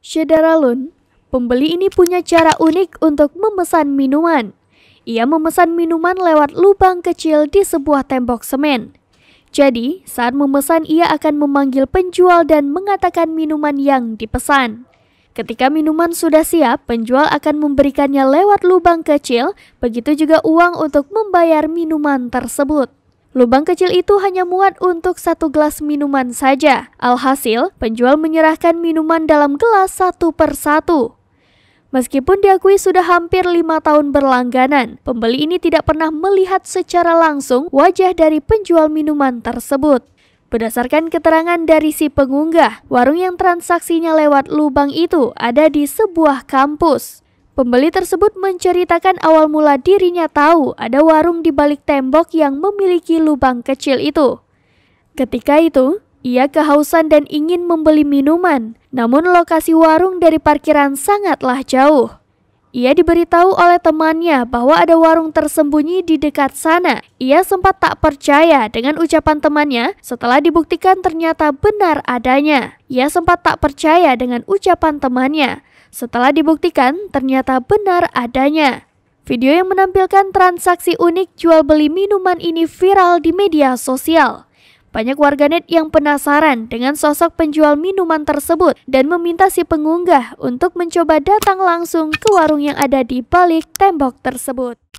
Shedaralun, pembeli ini punya cara unik untuk memesan minuman. Ia memesan minuman lewat lubang kecil di sebuah tembok semen. Jadi, saat memesan ia akan memanggil penjual dan mengatakan minuman yang dipesan. Ketika minuman sudah siap, penjual akan memberikannya lewat lubang kecil, begitu juga uang untuk membayar minuman tersebut. Lubang kecil itu hanya muat untuk satu gelas minuman saja. Alhasil, penjual menyerahkan minuman dalam gelas satu per satu. Meskipun diakui sudah hampir lima tahun berlangganan, pembeli ini tidak pernah melihat secara langsung wajah dari penjual minuman tersebut. Berdasarkan keterangan dari si pengunggah, warung yang transaksinya lewat lubang itu ada di sebuah kampus. Pembeli tersebut menceritakan awal mula dirinya tahu ada warung di balik tembok yang memiliki lubang kecil itu. Ketika itu, ia kehausan dan ingin membeli minuman, namun lokasi warung dari parkiran sangatlah jauh. Ia diberitahu oleh temannya bahwa ada warung tersembunyi di dekat sana. Ia sempat tak percaya dengan ucapan temannya setelah dibuktikan ternyata benar adanya. Ia sempat tak percaya dengan ucapan temannya setelah dibuktikan ternyata benar adanya. Video yang menampilkan transaksi unik jual beli minuman ini viral di media sosial. Banyak warganet yang penasaran dengan sosok penjual minuman tersebut dan meminta si pengunggah untuk mencoba datang langsung ke warung yang ada di balik tembok tersebut.